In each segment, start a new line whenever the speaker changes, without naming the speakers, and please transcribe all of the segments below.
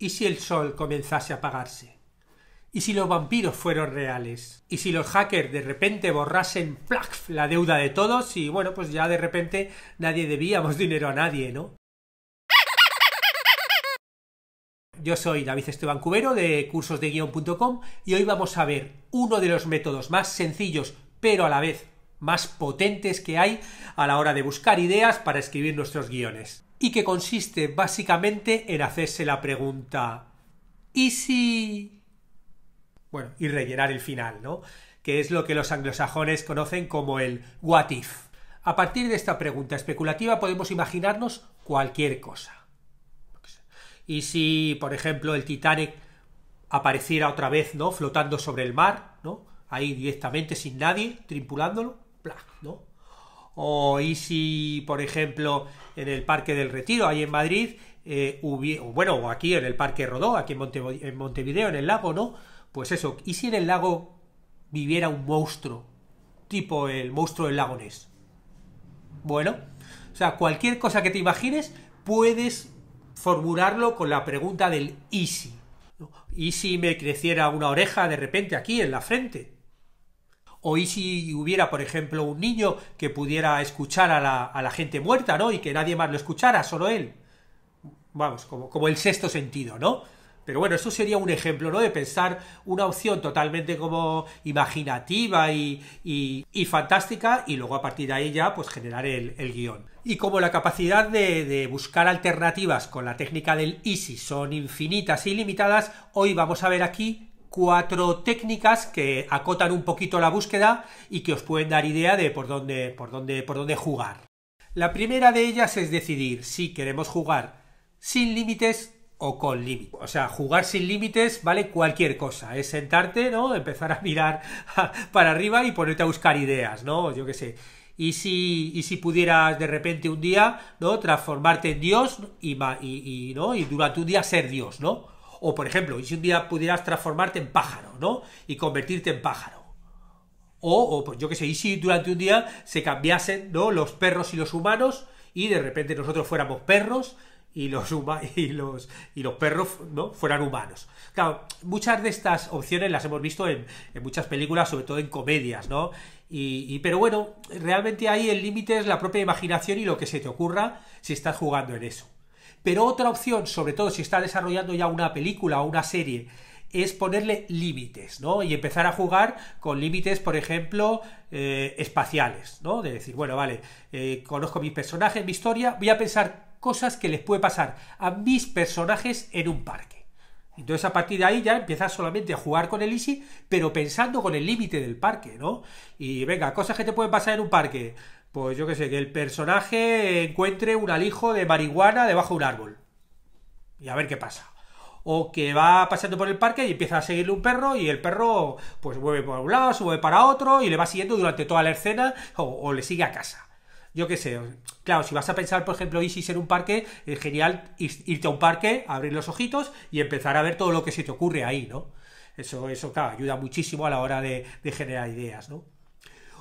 ¿Y si el sol comenzase a apagarse? ¿Y si los vampiros fueron reales? ¿Y si los hackers de repente borrasen ¡plaf! la deuda de todos y bueno, pues ya de repente nadie debíamos dinero a nadie, ¿no? Yo soy David Esteban Cubero de cursosdeguion.com y hoy vamos a ver uno de los métodos más sencillos pero a la vez más potentes que hay a la hora de buscar ideas para escribir nuestros guiones y que consiste básicamente en hacerse la pregunta ¿y si? Bueno, y rellenar el final, ¿no? Que es lo que los anglosajones conocen como el what if. A partir de esta pregunta especulativa podemos imaginarnos cualquier cosa. ¿Y si, por ejemplo, el Titanic apareciera otra vez, ¿no? Flotando sobre el mar, ¿no? Ahí directamente sin nadie, tripulándolo, ¿no? o y si, por ejemplo, en el Parque del Retiro, ahí en Madrid, eh, bueno, o aquí en el Parque Rodó, aquí en, Montevideo, en el lago, ¿no? Pues eso, ¿y si en el lago viviera un monstruo, tipo el monstruo del lago Ness? Bueno, o sea, cualquier cosa que te imagines, puedes formularlo con la pregunta del ¿y si? ¿Y si me creciera una oreja de repente aquí en la frente? o y si hubiera, por ejemplo, un niño que pudiera escuchar a la, gente muerta, ¿no? Y que nadie más lo escuchara, solo él. Vamos, como, el sexto sentido, ¿no? Pero bueno, eso sería un ejemplo, ¿no? De pensar una opción totalmente como imaginativa y, fantástica y luego a partir de ahí ya pues generar el, guión. Y como la capacidad de, buscar alternativas con la técnica del easy son infinitas y limitadas, hoy vamos a ver aquí cuatro técnicas que acotan un poquito la búsqueda y que os pueden dar idea de por dónde, por dónde, por dónde jugar. La primera de ellas es decidir si queremos jugar sin límites o con límites. O sea, jugar sin límites vale cualquier cosa. Es sentarte, ¿no? Empezar a mirar para arriba y ponerte a buscar ideas, ¿no? Yo qué sé. Y si, y si pudieras de repente un día, ¿no? Transformarte en Dios y, y ¿no? y durante un día ser Dios, ¿no? O, por ejemplo, y si un día pudieras transformarte en pájaro, ¿no? Y convertirte en pájaro. O, pues, yo qué sé, y si durante un día se cambiasen, ¿no? Los perros y los humanos y de repente nosotros fuéramos perros y los, y y los perros ¿no? fueran humanos. Claro, muchas de estas opciones las hemos visto en, muchas películas, sobre todo en comedias, ¿no? Y, pero bueno, realmente ahí el límite es la propia imaginación y lo que se te ocurra si estás jugando en eso. Pero otra opción, sobre todo si está desarrollando ya una película o una serie, es ponerle límites, ¿no? Y empezar a jugar con límites, por ejemplo, eh, espaciales, ¿no? De decir, bueno, vale, eh, conozco mis personajes, mi historia, voy a pensar cosas que les puede pasar a mis personajes en un parque. Entonces a partir de ahí ya empiezas solamente a jugar con el Easy, pero pensando con el límite del parque, ¿no? Y venga, cosas que te pueden pasar en un parque pues yo qué sé, que el personaje encuentre un alijo de marihuana debajo de un árbol. Y a ver qué pasa. O que va paseando por el parque y empieza a seguirle un perro y el perro pues mueve por un lado, se mueve para otro y le va siguiendo durante toda la escena o, le sigue a casa yo qué sé, claro, si vas a pensar, por ejemplo, Isis en un parque, es genial irte a un parque, abrir los ojitos y empezar a ver todo lo que se te ocurre ahí, ¿no? Eso, eso claro, ayuda muchísimo a la hora de generar ideas, ¿no?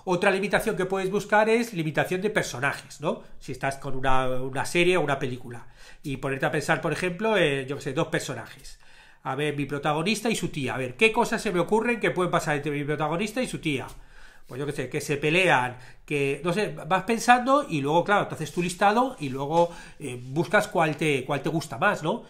Otra limitación que puedes buscar es limitación de personajes, ¿no? Si estás con una, serie o una película. Y ponerte a pensar, por ejemplo, eh, yo qué sé, dos personajes. A ver, mi protagonista y su tía. A ver, ¿qué cosas se me ocurren que pueden pasar entre mi protagonista y su tía? Pues yo qué sé, que se pelean, que, no sé, vas pensando y luego, claro, te haces tu listado y luego eh, buscas cuál te, cuál te gusta más, ¿no?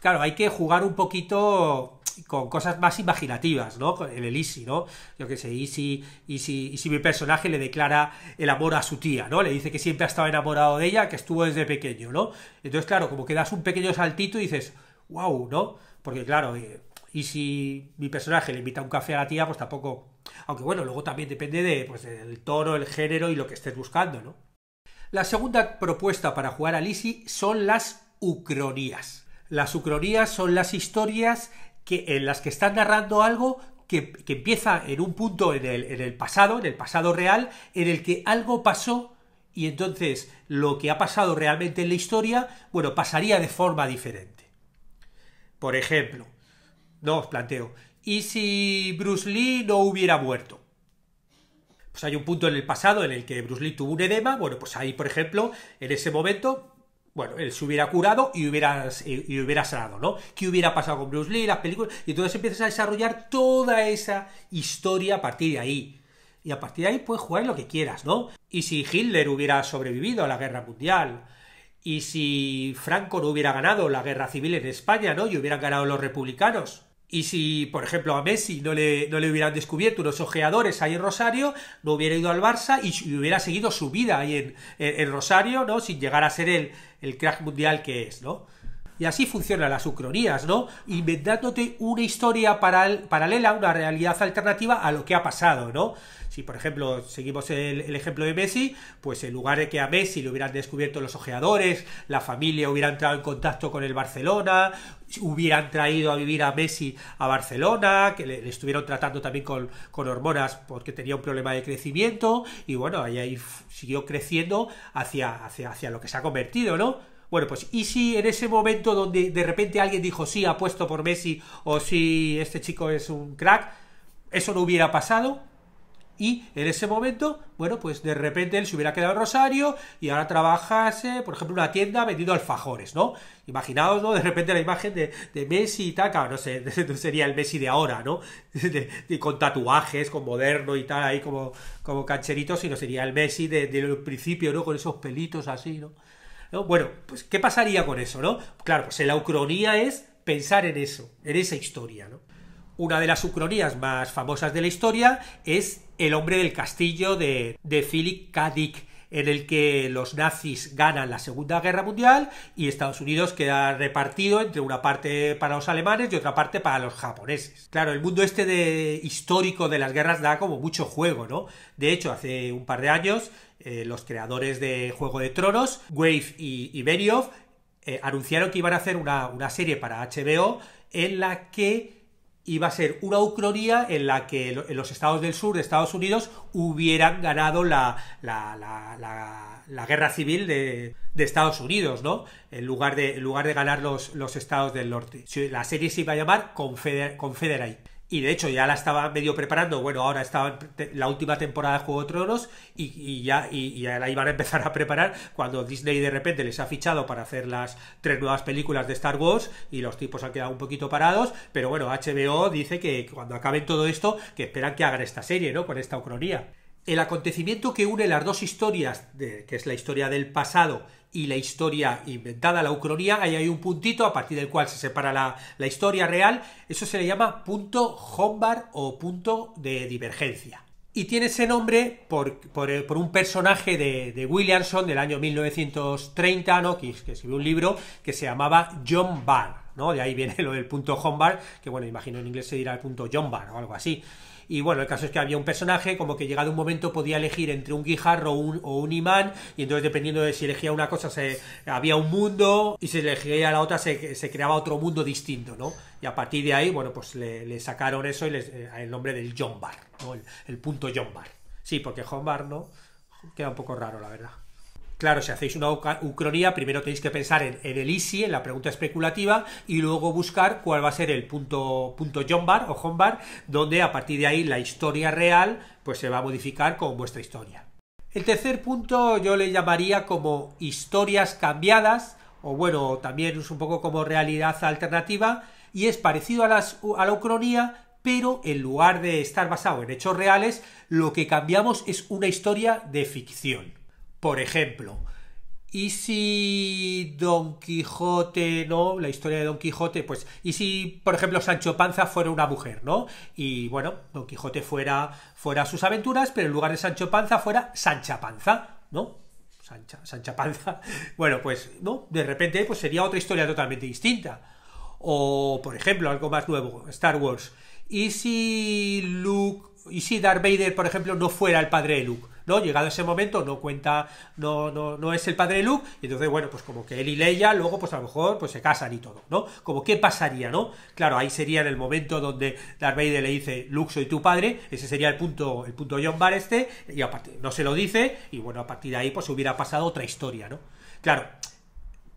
Claro, hay que jugar un poquito con cosas más imaginativas, ¿no? Con el Easy, ¿no? Yo qué sé, y si, mi personaje le declara el amor a su tía, ¿no? Le dice que siempre ha estado enamorado de ella, que estuvo desde pequeño, ¿no? Entonces, claro, como que das un pequeño saltito y dices, wow, ¿no? Porque, claro, eh, y si mi personaje le invita un café a la tía, pues tampoco. Aunque bueno, luego también depende de, pues, del tono, el género y lo que estés buscando, ¿no? La segunda propuesta para jugar a Lisi son las ucronías. Las ucronías son las historias que, en las que están narrando algo que, empieza en un punto en el, en el pasado, en el pasado real, en el que algo pasó y entonces lo que ha pasado realmente en la historia, bueno, pasaría de forma diferente. Por ejemplo, no os planteo, ¿y si Bruce Lee no hubiera muerto? Pues hay un punto en el pasado en el que Bruce Lee tuvo un edema, bueno, pues ahí, por ejemplo, en ese momento bueno, él se hubiera curado y hubiera, eh, y hubiera sanado, ¿no? ¿Qué hubiera pasado con Bruce Lee, las películas? Y entonces empiezas a desarrollar toda esa historia a partir de ahí. Y a partir de ahí puedes jugar lo que quieras, ¿no? Y si Hitler hubiera sobrevivido a la guerra mundial, y si Franco no hubiera ganado la guerra civil en España, ¿no? Y hubieran ganado los republicanos. Y si, por ejemplo, a Messi no le, no le hubieran descubierto unos ojeadores ahí en Rosario, no hubiera ido al Barça y hubiera seguido su vida ahí en, Rosario, ¿no? Sin llegar a ser el, el crack mundial que es, ¿no? Y así funcionan las ucronías, ¿no? Inventándote una historia paralela, una realidad alternativa a lo que ha pasado, ¿no? Si, por ejemplo, seguimos el, ejemplo de Messi, pues en lugar de que a Messi le hubieran descubierto los ojeadores, la familia hubiera entrado en contacto con el Barcelona, hubieran traído a vivir a Messi a Barcelona, que le, estuvieron tratando también con, hormonas porque tenía un problema de crecimiento, y bueno, ahí, ahí siguió creciendo hacia, hacia, hacia lo que se ha convertido, ¿no? Bueno, pues y si en ese momento donde de repente alguien dijo sí, apuesto por Messi o sí, este chico es un crack, eso no hubiera pasado. Y en ese momento, bueno, pues de repente él se hubiera quedado en Rosario y ahora trabajase, por ejemplo, una tienda vendiendo alfajores, ¿no? Imaginaos, ¿no? De repente la imagen de, Messi y tal, no sé, no sería el Messi de ahora, ¿no? De, con tatuajes, con moderno y tal, ahí como, como cancherito, sino sería el Messi del principio, ¿no? Con esos pelitos así, ¿no? Bueno, pues, ¿qué pasaría con eso, no? Claro, pues la ucronía es pensar en eso, en esa historia, ¿no? Una de las ucronías más famosas de la historia es El hombre del castillo de, Philip K. Dick, en el que los nazis ganan la Segunda Guerra Mundial y Estados Unidos queda repartido entre una parte para los alemanes y otra parte para los japoneses. Claro, el mundo este de histórico de las guerras da como mucho juego, ¿no? De hecho, hace un par de años eh, los creadores de Juego de Tronos, Wave y, eh, anunciaron que iban a hacer una, serie para HBO en la que iba a ser una ucronía en la que los estados del sur de Estados Unidos hubieran ganado la, guerra civil de, Estados Unidos, ¿no? En lugar de, lugar de ganar los, estados del norte. La serie se iba a llamar Confederate. Y de hecho ya la estaba medio preparando, bueno, ahora estaba la última temporada de Juego de Tronos y, ya, y, la iban a empezar a preparar cuando Disney de repente les ha fichado para hacer las tres nuevas películas de Star Wars y los tipos han quedado un poquito parados, pero bueno, HBO dice que cuando acaben todo esto, que esperan que hagan esta serie, ¿no? Con esta ucronía. El acontecimiento que une las dos historias, que es la historia del pasado y la historia inventada, la ucronía, ahí hay un puntito a partir del cual se separa la, historia real, eso se le llama punto Hombar o punto de divergencia. Y tiene ese nombre por, por, eh, un personaje de, Williamson del año 1930, ¿no? que, escribió un libro que se llamaba John Barr, ¿no? de ahí viene lo del punto Hombar, que bueno, imagino en inglés se dirá el punto John Barr o algo así. Y bueno, el caso es que había un personaje como que llegado un momento podía elegir entre un guijarro o un, imán y entonces dependiendo de si elegía una cosa se, había un mundo y si elegía la otra se, creaba otro mundo distinto, ¿no? Y a partir de ahí, bueno, pues le, sacaron eso y eh, el nombre del John Bar, el, punto John Bar. Sí, porque John Bar, ¿no? Queda un poco raro, la verdad. Claro, si hacéis una ucronía, primero tenéis que pensar en, el ISI, en la pregunta especulativa, y luego buscar cuál va a ser el punto, punto John o Home donde a partir de ahí la historia real pues se va a modificar con vuestra historia. El tercer punto yo le llamaría como historias cambiadas, o bueno, también es un poco como realidad alternativa, y es parecido a la ucronía, pero en lugar de estar basado en hechos reales, lo que cambiamos es una historia de ficción. Por ejemplo, ¿y si Don Quijote, no? La historia de Don Quijote, pues, ¿y si, por ejemplo, Sancho Panza fuera una mujer, no? Y bueno, Don Quijote fuera, fuera sus aventuras, pero en lugar de Sancho Panza fuera Sancha Panza, ¿no? Sancha, Sancha Panza. Bueno, pues, ¿no? De repente, pues sería otra historia totalmente distinta. O, por ejemplo, algo más nuevo, Star Wars. ¿Y si Luke, y si Darth Vader, por ejemplo, no fuera el padre de Luke? ¿no? Llegado ese momento no cuenta, no, no, no es el padre de Luke, y entonces, bueno, pues como que él y Leia luego, pues a lo mejor, pues se casan y todo, ¿no? Como qué pasaría, ¿no? Claro, ahí sería en el momento donde Darth Vader le dice, Luke, soy tu padre, ese sería el punto, el punto John Bar este, y aparte, no se lo dice, y bueno, a partir de ahí, pues hubiera pasado otra historia, ¿no? Claro,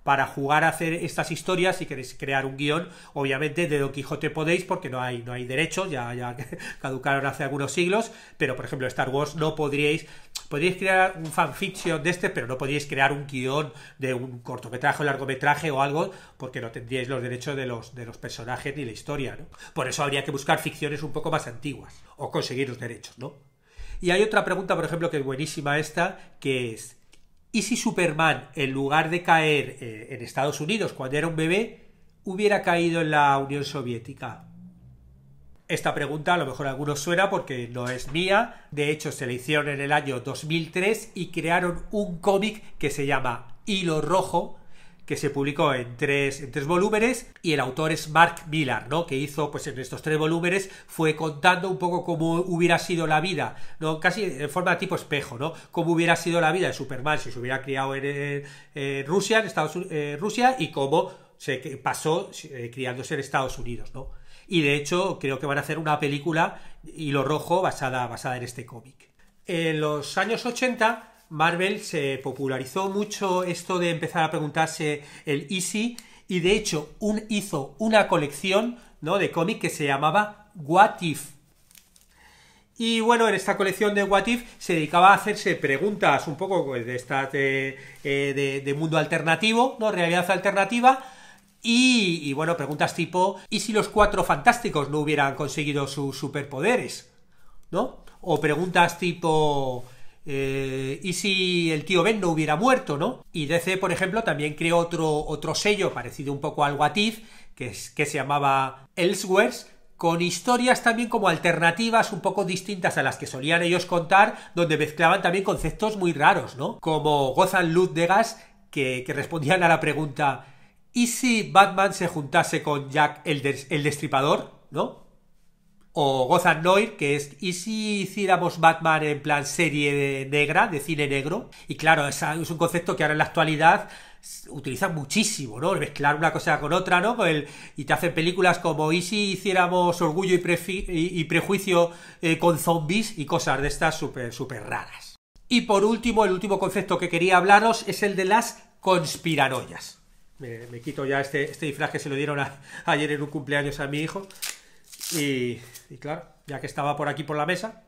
para jugar a hacer estas historias si queréis crear un guión, obviamente de Don Quijote podéis porque no hay, no hay derechos, ya, ya caducaron hace algunos siglos, pero por ejemplo Star Wars no podríais, podríais crear un fanfiction de este, pero no podríais crear un guión de un cortometraje o largometraje o algo porque no tendríais los derechos de los, de los personajes ni la historia, ¿no? Por eso habría que buscar ficciones un poco más antiguas o conseguir los derechos, ¿no? Y hay otra pregunta, por ejemplo, que es buenísima esta, que es, ¿Y si Superman, en lugar de caer eh, en Estados Unidos cuando era un bebé, hubiera caído en la Unión Soviética? Esta pregunta a lo mejor a algunos suena porque no es mía. De hecho, se la hicieron en el año 2003 y crearon un cómic que se llama Hilo Rojo, que se publicó en tres, tres volúmenes y el autor es Mark Millar, ¿no? Que hizo, pues en estos tres volúmenes fue contando un poco cómo hubiera sido la vida, ¿no? Casi en forma tipo espejo, ¿no? Cómo hubiera sido la vida de Superman si se hubiera criado en, Rusia, en Estados eh, Rusia, y cómo se pasó eh, criándose en Estados Unidos, ¿no? Y de hecho, creo que van a hacer una película, Hilo Rojo, basada, basada en este cómic. En los años 80 Marvel se popularizó mucho esto de empezar a preguntarse el Easy y de hecho un, hizo una colección ¿no? de cómic que se llamaba What If. Y bueno, en esta colección de What If se dedicaba a hacerse preguntas un poco pues, de, estas eh, de, mundo alternativo, ¿no? realidad alternativa. Y, y, bueno, preguntas tipo, ¿y si los cuatro fantásticos no hubieran conseguido sus superpoderes? ¿No? O preguntas tipo, eh, y si el tío Ben no hubiera muerto, ¿no? Y DC, por ejemplo, también creó otro, otro sello parecido un poco al Watif, que, se llamaba Elsewheres, con historias también como alternativas un poco distintas a las que solían ellos contar, donde mezclaban también conceptos muy raros, ¿no? Como Gozan Luz de Gas, que, respondían a la pregunta ¿Y si Batman se juntase con Jack el Destripador? ¿No? o Gotham Noir, que es, ¿y si hiciéramos Batman en plan serie negra, de cine negro? Y claro, es un concepto que ahora en la actualidad utilizan muchísimo, ¿no? Mezclar una cosa con otra, ¿no? y te hacen películas como ¿y si hiciéramos Orgullo y, Prejuicio eh, con zombies y cosas de estas súper, súper raras? Y por último, el último concepto que quería hablaros es el de las conspiranoias. Me, quito ya este, este disfraz que se lo dieron ayer en un cumpleaños a mi hijo. Y, claro, ya que estaba por aquí por la mesa.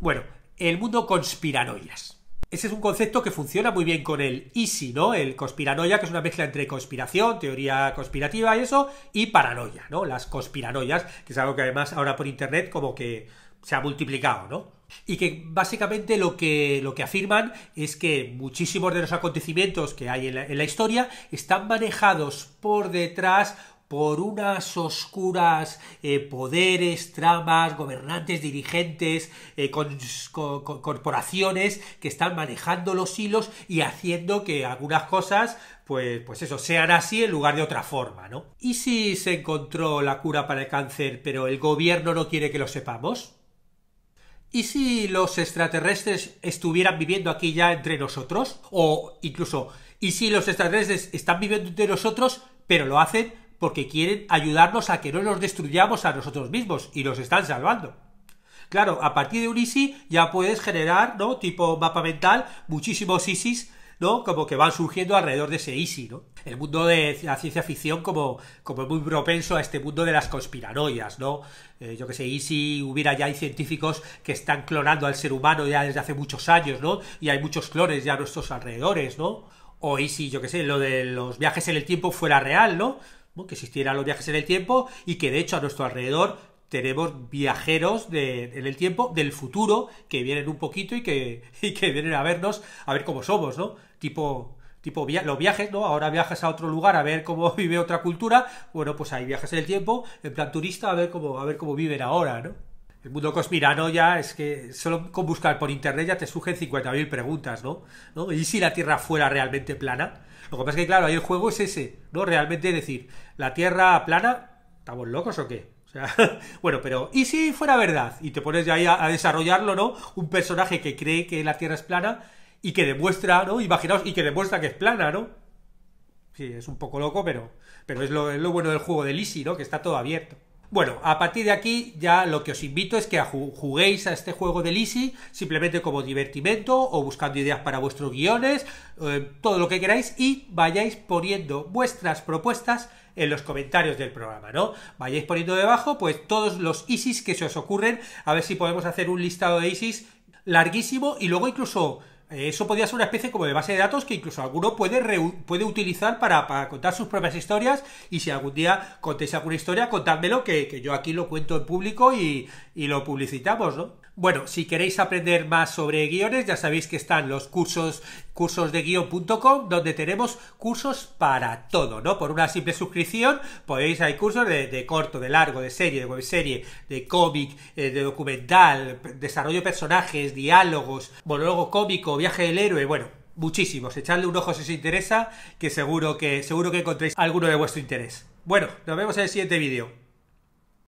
Bueno, el mundo conspiranoias. Ese es un concepto que funciona muy bien con el easy, ¿no? El conspiranoia, que es una mezcla entre conspiración, teoría conspirativa y eso, y paranoia, ¿no? Las conspiranoias, que es algo que además ahora por internet como que se ha multiplicado, ¿no? Y que básicamente lo que, lo que afirman es que muchísimos de los acontecimientos que hay en la historia están manejados por detrás por unas oscuras eh, poderes, tramas, gobernantes, dirigentes, eh, corporaciones que están manejando los hilos y haciendo que algunas cosas pues, pues, eso, sean así en lugar de otra forma, ¿no? ¿Y si se encontró la cura para el cáncer, pero el gobierno no quiere que lo sepamos? ¿Y si los extraterrestres estuvieran viviendo aquí ya entre nosotros? O incluso, ¿y si los extraterrestres están viviendo entre nosotros, pero lo hacen porque quieren ayudarnos a que no los destruyamos a nosotros mismos y los están salvando. Claro, a partir de un ISI ya puedes generar, ¿no? Tipo mapa mental, muchísimos ISIs, ¿no? Como que van surgiendo alrededor de ese ISI, ¿no? El mundo de la ciencia ficción como, como muy propenso a este mundo de las conspiranoias, ¿no? Eh, yo que sé, ISI hubiera ya hay científicos que están clonando al ser humano ya desde hace muchos años, ¿no? Y hay muchos clones ya a nuestros alrededores, ¿no? O ISI, yo que sé, lo de los viajes en el tiempo fuera real, ¿no? que existieran los viajes en el tiempo y que de hecho a nuestro alrededor tenemos viajeros en el tiempo del futuro que vienen un poquito y que, que vienen a vernos, a ver cómo somos, ¿no? Tipo, tipo los viajes, ¿no? Ahora viajas a otro lugar a ver cómo vive otra cultura, bueno, pues hay viajes en el tiempo, en plan turista, a ver cómo, a ver cómo viven ahora, ¿no? El mundo cosmirano ya es que solo con buscar por internet ya te surgen 50.000 preguntas, ¿no? ¿Y si la Tierra fuera realmente plana? Lo que pasa es que, claro, ahí el juego es ese, ¿no? Realmente decir, ¿la Tierra plana? ¿Estamos locos o qué? O sea, bueno, pero ¿y si fuera verdad? Y te pones ya ahí a, desarrollarlo, ¿no? Un personaje que cree que la Tierra es plana y que demuestra, ¿no? Imaginaos, y que demuestra que es plana, ¿no? Sí, es un poco loco, pero, pero es, lo, es lo bueno del juego de Lisi, ¿no? Que está todo abierto. Bueno, a partir de aquí ya lo que os invito es que juguéis a este juego del Easy simplemente como divertimento o buscando ideas para vuestros guiones, eh, todo lo que queráis y vayáis poniendo vuestras propuestas en los comentarios del programa, ¿no? Vayáis poniendo debajo pues todos los Isis que se os ocurren, a ver si podemos hacer un listado de Isis larguísimo y luego incluso eso podría ser una especie como de base de datos que incluso alguno puede, puede utilizar para, para, contar sus propias historias y si algún día contéis alguna historia, contádmelo que, que yo aquí lo cuento en público y, y lo publicitamos, ¿no? Bueno, si queréis aprender más sobre guiones, ya sabéis que están los cursos cursosdeguion.com donde tenemos cursos para todo, ¿no? Por una simple suscripción podéis, hay cursos de, corto, de largo, de serie, de webserie, de cómic, eh, de documental, desarrollo de personajes, diálogos, monólogo cómico, viaje del héroe, bueno, muchísimos. Echadle un ojo si os interesa, que seguro que seguro que encontréis alguno de vuestro interés. Bueno, nos vemos en el siguiente vídeo.